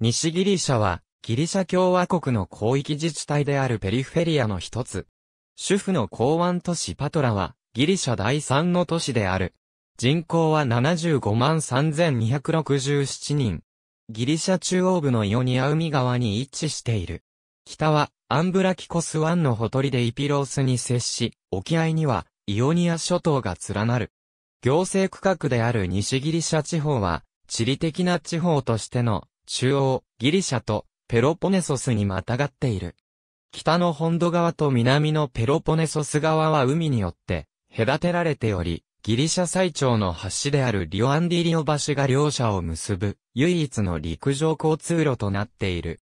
西ギリシャは、ギリシャ共和国の広域自治体であるペリフェリアの一つ。主婦の港湾都市パトラは、ギリシャ第三の都市である。人口は75万3267人。ギリシャ中央部のイオニア海側に位置している。北は、アンブラキコス湾のほとりでイピロースに接し、沖合には、イオニア諸島が連なる。行政区画である西ギリシャ地方は、地理的な地方としての中央、ギリシャとペロポネソスにまたがっている。北の本土側と南のペロポネソス側は海によって隔てられており、ギリシャ最長の橋であるリオアンディリオ橋が両者を結ぶ唯一の陸上交通路となっている。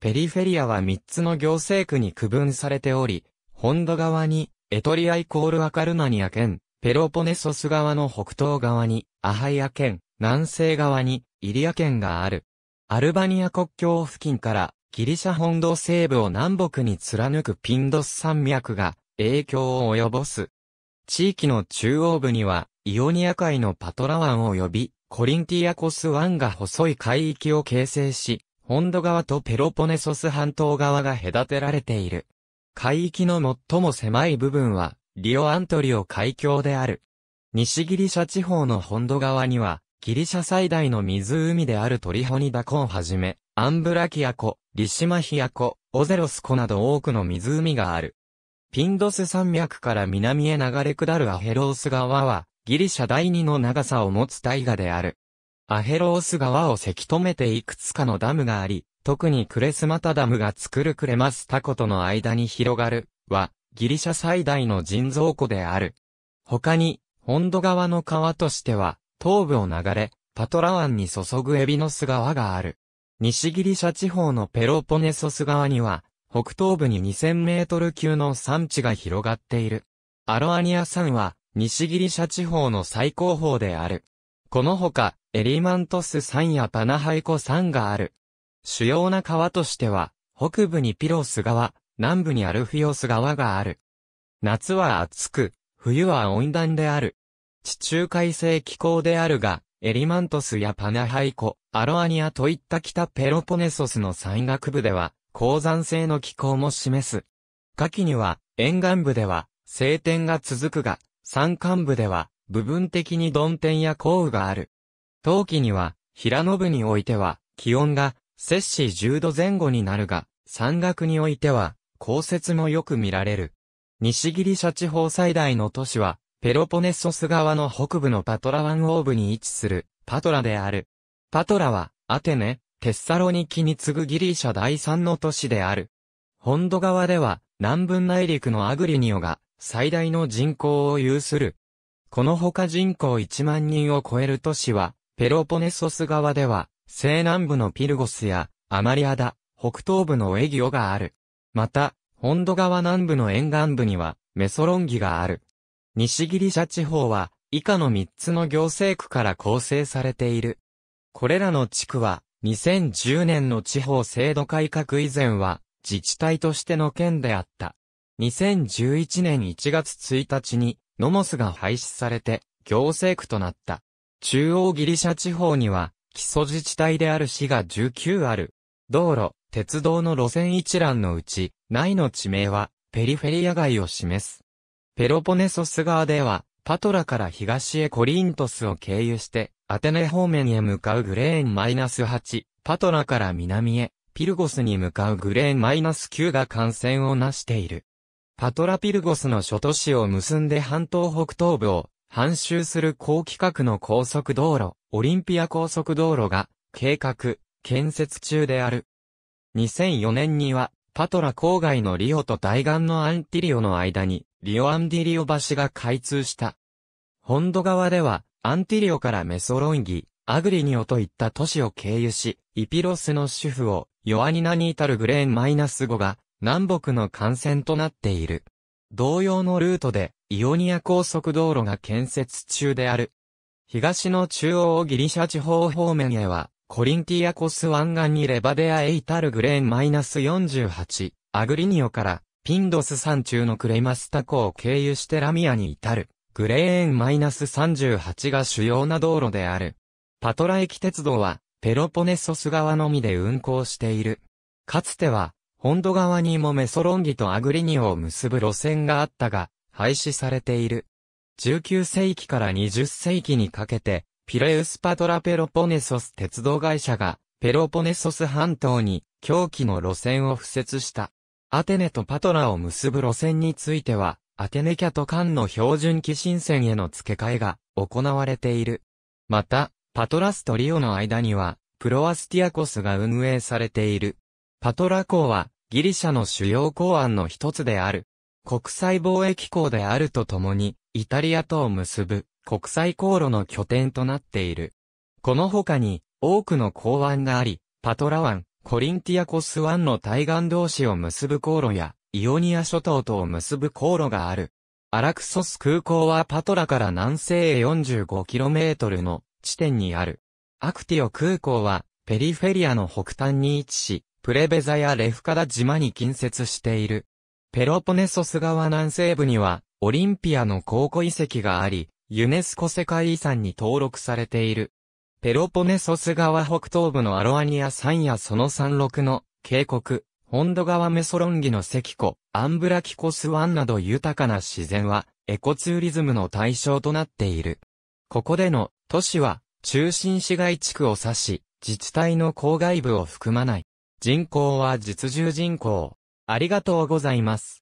ペリフェリアは3つの行政区に区分されており、本土側にエトリアイコールアカルマニア県、ペロポネソス側の北東側にアハイア県、南西側にイリア県がある。アルバニア国境付近からギリシャ本土西部を南北に貫くピンドス山脈が影響を及ぼす。地域の中央部にはイオニア海のパトラ湾及び、コリンティアコス湾が細い海域を形成し、本土側とペロポネソス半島側が隔てられている。海域の最も狭い部分は、リオアントリオ海峡である。西ギリシャ地方の本土側には、ギリシャ最大の湖であるトリホニダ湖をはじめ、アンブラキア湖、リシマヒア湖、オゼロス湖など多くの湖がある。ピンドス山脈から南へ流れ下るアヘロース川は、ギリシャ第二の長さを持つ大河である。アヘロース川をせき止めていくつかのダムがあり、特にクレスマタダムが作るクレマスタ湖との間に広がる、は、ギリシャ最大の人造湖である。他に、本土側の川としては、東部を流れ、パトラ湾に注ぐエビノス川がある。西ギリシャ地方のペロポネソス川には、北東部に2000メートル級の山地が広がっている。アロアニア山は、西ギリシャ地方の最高峰である。このほか、エリマントス山やパナハイコ山がある。主要な川としては、北部にピロス川、南部にアルフィオス川がある。夏は暑く、冬は温暖である。地中海性気候であるが、エリマントスやパナハイコ、アロアニアといった北ペロポネソスの山岳部では、高山性の気候も示す。夏季には、沿岸部では、晴天が続くが、山間部では、部分的に鈍天や降雨がある。冬季には、平野部においては、気温が、摂氏10度前後になるが、山岳においては、降雪もよく見られる。西ギリシャ地方最大の都市は、ペロポネソス側の北部のパトラ湾ー部に位置する、パトラである。パトラは、アテネ、テッサロニキに次ぐギリシャ第三の都市である。本土側では、南分内陸のアグリニオが、最大の人口を有する。このほか人口1万人を超える都市は、ペロポネソス側では、西南部のピルゴスや、アマリアダ、北東部のエギオがある。また、本土側南部の沿岸部には、メソロンギがある。西ギリシャ地方は、以下の3つの行政区から構成されている。これらの地区は、2010年の地方制度改革以前は、自治体としての県であった。2011年1月1日に、ノモスが廃止されて、行政区となった。中央ギリシャ地方には、基礎自治体である市が19ある。道路、鉄道の路線一覧のうち、内の地名は、ペリフェリア外を示す。ペロポネソス側では、パトラから東へコリントスを経由して、アテネ方面へ向かうグレーンマイナス -8、パトラから南へ、ピルゴスに向かうグレーン -9 が感染をなしている。パトラピルゴスの諸都市を結んで半島北東部を、半周する高規格の高速道路、オリンピア高速道路が、計画、建設中である。2004年には、パトラ郊外のリオと対岸のアンティリオの間に、リオアンディリオ橋が開通した。本土側では、アンティリオからメソロンギ、アグリニオといった都市を経由し、イピロスの主婦を、ヨアニナに至るグレーンマイナス5が、南北の幹線となっている。同様のルートで、イオニア高速道路が建設中である。東の中央ギリシャ地方方面へは、コリンティアコス湾岸にレバデアへ至るグレーンマイナス48、アグリニオから、ピンドス山中のクレマスタ湖を経由してラミアに至る、グレーン -38 が主要な道路である。パトラ駅鉄道は、ペロポネソス側のみで運行している。かつては、本土側にもメソロンギとアグリニオを結ぶ路線があったが、廃止されている。19世紀から20世紀にかけて、ピレウスパトラペロポネソス鉄道会社が、ペロポネソス半島に、狂気の路線を敷設した。アテネとパトラを結ぶ路線については、アテネキャと間の標準機新線への付け替えが行われている。また、パトラスとリオの間には、プロアスティアコスが運営されている。パトラ港は、ギリシャの主要港湾の一つである。国際貿易港であるとともに、イタリアとを結ぶ国際航路の拠点となっている。この他に、多くの港湾があり、パトラ湾、コリンティアコスンの対岸同士を結ぶ航路や、イオニア諸島とを結ぶ航路がある。アラクソス空港はパトラから南西へ 45km の地点にある。アクティオ空港は、ペリフェリアの北端に位置し、プレベザやレフカダ島に近接している。ペロポネソス川南西部には、オリンピアの考古遺跡があり、ユネスコ世界遺産に登録されている。ペロポネソス川北東部のアロアニア山やその山麓の渓谷、本土川メソロンギの石湖、アンブラキコス湾など豊かな自然はエコツーリズムの対象となっている。ここでの都市は中心市街地区を指し、自治体の郊外部を含まない。人口は実従人口。ありがとうございます。